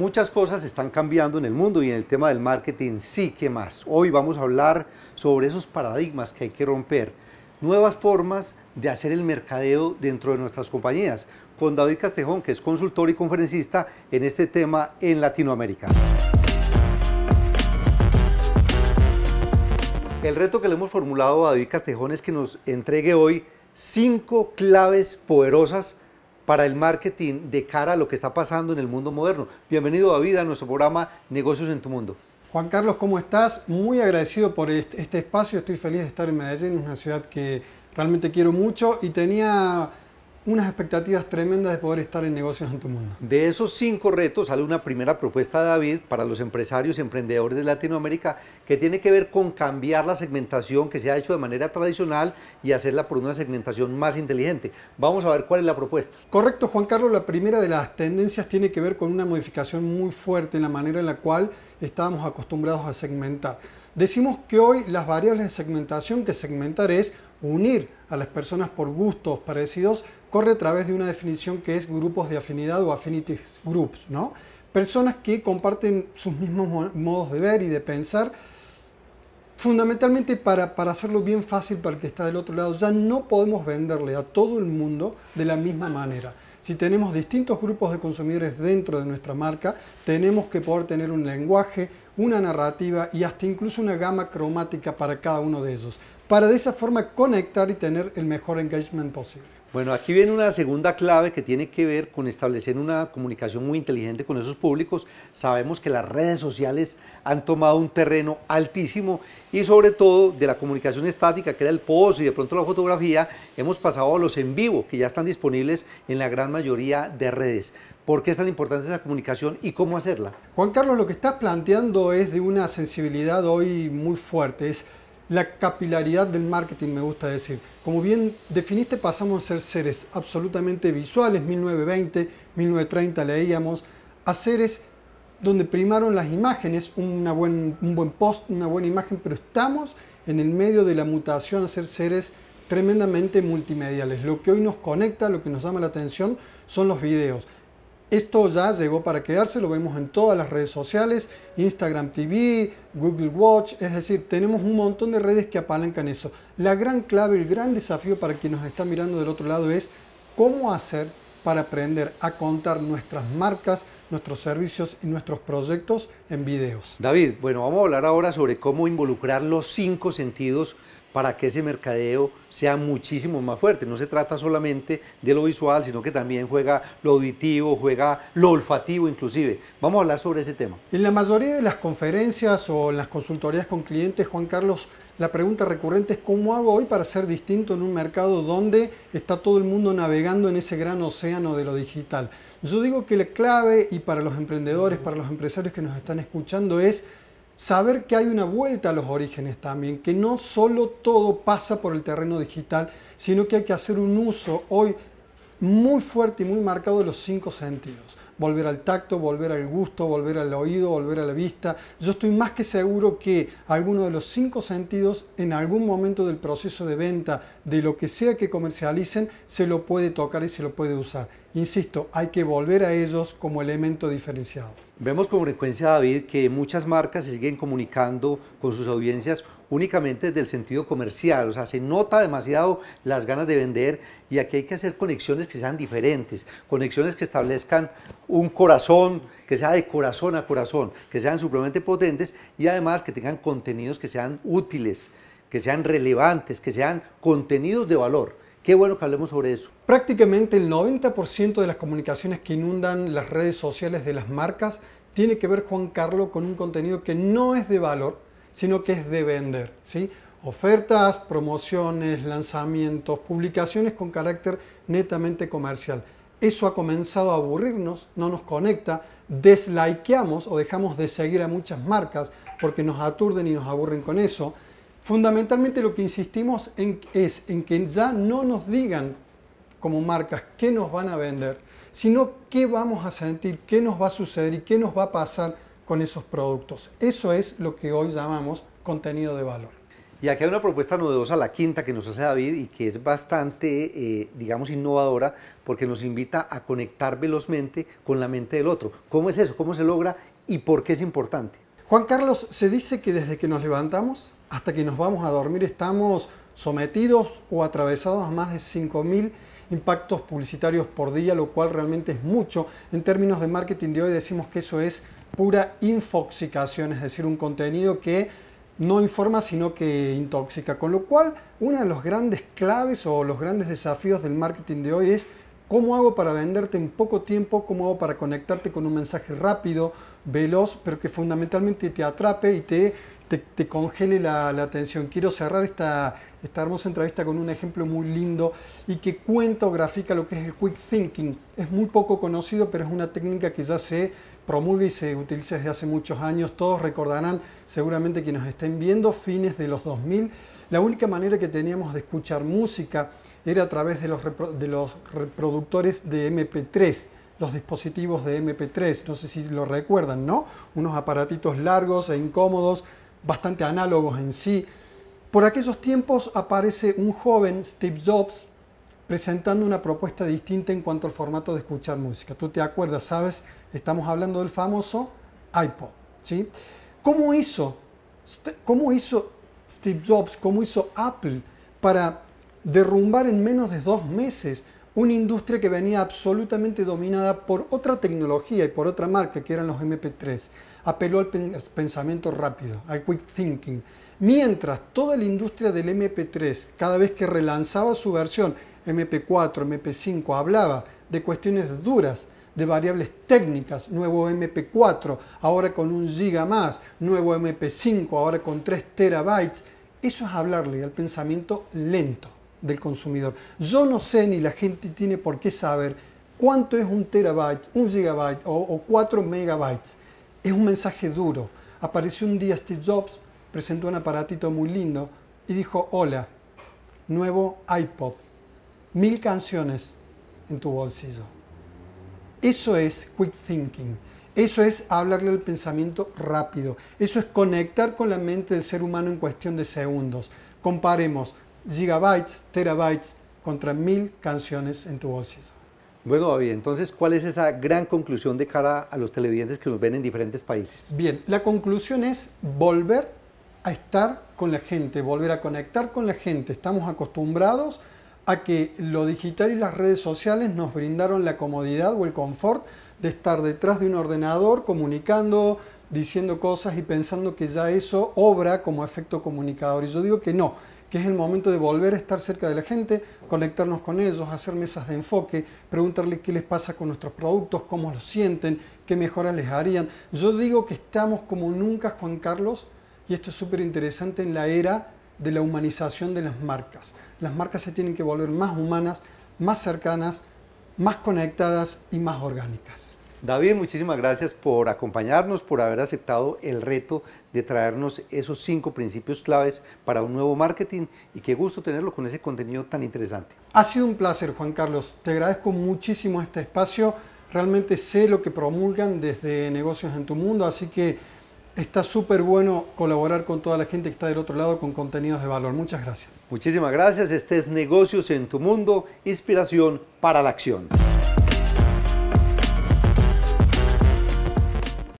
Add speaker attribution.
Speaker 1: Muchas cosas están cambiando en el mundo y en el tema del marketing sí que más. Hoy vamos a hablar sobre esos paradigmas que hay que romper, nuevas formas de hacer el mercadeo dentro de nuestras compañías, con David Castejón, que es consultor y conferencista en este tema en Latinoamérica. El reto que le hemos formulado a David Castejón es que nos entregue hoy cinco claves poderosas para el marketing de cara a lo que está pasando en el mundo moderno. Bienvenido a vida a nuestro programa Negocios en tu Mundo. Juan Carlos, ¿cómo estás? Muy agradecido por
Speaker 2: este espacio, estoy feliz de estar en Medellín, una ciudad que realmente quiero mucho y tenía unas expectativas tremendas de poder estar en negocios en tu mundo.
Speaker 1: De esos cinco retos sale una primera propuesta de David para los empresarios y emprendedores de Latinoamérica que tiene que ver con cambiar la segmentación que se ha hecho de manera tradicional y hacerla por una segmentación más inteligente. Vamos a ver cuál es la propuesta. Correcto, Juan Carlos. La primera de las tendencias tiene que ver con una modificación
Speaker 2: muy fuerte en la manera en la cual estábamos acostumbrados a segmentar. Decimos que hoy las variables de segmentación que segmentar es unir a las personas por gustos parecidos corre a través de una definición que es grupos de afinidad o affinity groups, ¿no? Personas que comparten sus mismos modos de ver y de pensar, fundamentalmente para, para, hacerlo bien fácil para el que está del otro lado, ya no podemos venderle a todo el mundo de la misma manera. Si tenemos distintos grupos de consumidores dentro de nuestra marca, tenemos que poder tener un lenguaje, una narrativa y hasta incluso una gama cromática para cada uno de ellos para de esa forma conectar y tener el mejor engagement posible.
Speaker 1: Bueno, aquí viene una segunda clave que tiene que ver con establecer una comunicación muy inteligente con esos públicos. Sabemos que las redes sociales han tomado un terreno altísimo y sobre todo de la comunicación estática, que era el post y de pronto la fotografía, hemos pasado a los en vivo, que ya están disponibles en la gran mayoría de redes. ¿Por qué es tan importante esa comunicación y cómo hacerla?
Speaker 2: Juan Carlos, lo que estás planteando es de una sensibilidad hoy muy fuerte. Es la capilaridad del marketing, me gusta decir. Como bien definiste, pasamos a ser seres absolutamente visuales, 1920, 1930 leíamos, a seres donde primaron las imágenes, un buen post, una buena imagen, pero estamos en el medio de la mutación a ser seres tremendamente multimediales. Lo que hoy nos conecta, lo que nos llama la atención, son los videos. Esto ya llegó para quedarse, lo vemos en todas las redes sociales, Instagram TV, Google Watch, es decir, tenemos un montón de redes que apalancan eso. La gran clave, el gran desafío para quien nos está mirando del otro lado es cómo hacer para aprender a contar nuestras marcas, nuestros servicios y nuestros proyectos en videos.
Speaker 1: David, bueno, vamos a hablar ahora sobre cómo involucrar los cinco sentidos para que ese mercadeo sea muchísimo más fuerte. No se trata solamente de lo visual, sino que también juega lo auditivo, juega lo olfativo inclusive. Vamos a hablar sobre ese tema.
Speaker 2: En la mayoría de las conferencias o en las consultorías con clientes, Juan Carlos, la pregunta recurrente es cómo hago hoy para ser distinto en un mercado donde está todo el mundo navegando en ese gran océano de lo digital. Yo digo que la clave y para los emprendedores, para los empresarios que nos están escuchando es saber que hay una vuelta a los orígenes también, que no solo todo pasa por el terreno digital, sino que hay que hacer un uso hoy muy fuerte y muy marcado de los cinco sentidos. Volver al tacto, volver al gusto, volver al oído, volver a la vista. Yo estoy más que seguro que alguno de los cinco sentidos en algún momento del proceso de venta de lo que sea que comercialicen se lo puede tocar y se lo puede usar. Insisto, hay que volver a ellos como elemento diferenciado.
Speaker 1: Vemos con frecuencia, David, que muchas marcas se siguen comunicando con sus audiencias únicamente desde el sentido comercial, o sea, se nota demasiado las ganas de vender y aquí hay que hacer conexiones que sean diferentes, conexiones que establezcan un corazón, que sea de corazón a corazón, que sean supremamente potentes y además que tengan contenidos que sean útiles, que sean relevantes, que sean contenidos de valor. Qué bueno que hablemos sobre eso.
Speaker 2: Prácticamente el 90% de las comunicaciones que inundan las redes sociales de las marcas tiene que ver Juan Carlos con un contenido que no es de valor, sino que es de vender. ¿sí? Ofertas, promociones, lanzamientos, publicaciones con carácter netamente comercial. Eso ha comenzado a aburrirnos, no nos conecta, deslikeamos o dejamos de seguir a muchas marcas porque nos aturden y nos aburren con eso Fundamentalmente lo que insistimos es en que ya no nos digan como marcas qué nos van a vender, sino qué vamos a sentir, qué nos va a suceder y qué nos va a pasar con esos productos. Eso es lo que hoy llamamos contenido de valor.
Speaker 1: Y aquí hay una propuesta novedosa, la quinta que nos hace David y que es bastante, eh, digamos, innovadora porque nos invita a conectar velozmente con la mente del otro. ¿Cómo es eso? ¿Cómo se logra? ¿Y por qué es importante? Juan Carlos, se dice que desde que nos levantamos hasta
Speaker 2: que nos vamos a dormir estamos sometidos o atravesados a más de 5.000 impactos publicitarios por día, lo cual realmente es mucho. En términos de marketing de hoy decimos que eso es pura infoxicación, es decir, un contenido que no informa sino que intoxica. Con lo cual, una de las grandes claves o los grandes desafíos del marketing de hoy es cómo hago para venderte en poco tiempo, cómo hago para conectarte con un mensaje rápido, veloz, pero que fundamentalmente te atrape y te, te, congele la, la, atención. Quiero cerrar esta, esta hermosa entrevista con un ejemplo muy lindo y que cuenta o grafica lo que es el quick thinking. Es muy poco conocido, pero es una técnica que ya se promulga y se utiliza desde hace muchos años. Todos recordarán, seguramente que nos estén viendo, fines de los 2000. La única manera que teníamos de escuchar música era a través de los, de los reproductores de MP3 los dispositivos de MP3, no sé si lo recuerdan, ¿no? Unos aparatitos largos e incómodos, bastante análogos en sí. Por aquellos tiempos aparece un joven, Steve Jobs, presentando una propuesta distinta en cuanto al formato de escuchar música. Tú te acuerdas, ¿sabes? Estamos hablando del famoso iPod, ¿sí? ¿Cómo hizo, cómo hizo Steve Jobs, cómo hizo Apple para derrumbar en menos de dos meses una industria que venía absolutamente dominada por otra tecnología y por otra marca que eran los MP3. Apeló al pensamiento rápido, al quick thinking. Mientras toda la industria del MP3, cada vez que relanzaba su versión MP4, MP5, hablaba de cuestiones duras, de variables técnicas, nuevo MP4, ahora con un giga más, nuevo MP5, ahora con 3 terabytes, eso es hablarle al pensamiento lento del consumidor. Yo no sé ni la gente tiene por qué saber cuánto es un terabyte, un gigabyte o, cuatro megabytes. Es un mensaje duro. Apareció un día Steve Jobs, presentó un aparatito muy lindo y dijo, hola, nuevo iPod, mil canciones en tu bolsillo. Eso es quick thinking. Eso es hablarle al pensamiento rápido. Eso es conectar con la mente del ser humano en cuestión de segundos. Comparemos gigabytes, terabytes contra mil canciones en tu bolsillo.
Speaker 1: Bueno, David, entonces, ¿cuál es esa gran conclusión de cara a los televidentes que nos ven en diferentes países?
Speaker 2: Bien, la conclusión es volver a estar con la gente, volver a conectar con la gente. Estamos acostumbrados a que lo digital y las redes sociales nos brindaron la comodidad o el confort de estar detrás de un ordenador comunicando, diciendo cosas y pensando que ya eso obra como efecto comunicador. Y yo digo que no, que es el momento de volver a estar cerca de la gente, conectarnos con ellos, hacer mesas de enfoque, preguntarles qué les pasa con nuestros productos, cómo los sienten, qué mejoras les harían. Yo digo que estamos como nunca, Juan Carlos, y esto es súper interesante en la era de la humanización de las marcas. Las marcas se tienen que volver más humanas, más cercanas, más conectadas y más orgánicas.
Speaker 1: David, muchísimas gracias por acompañarnos, por haber aceptado el reto de traernos esos cinco principios claves para un nuevo marketing y qué gusto tenerlo con ese contenido tan interesante.
Speaker 2: Ha sido un placer, Juan Carlos. Te agradezco muchísimo este espacio. Realmente sé lo que promulgan desde Negocios en tu Mundo, así que está súper bueno colaborar con toda la gente que está del otro lado con contenidos de valor. Muchas gracias.
Speaker 1: Muchísimas gracias. Este es Negocios en tu Mundo, inspiración para la acción.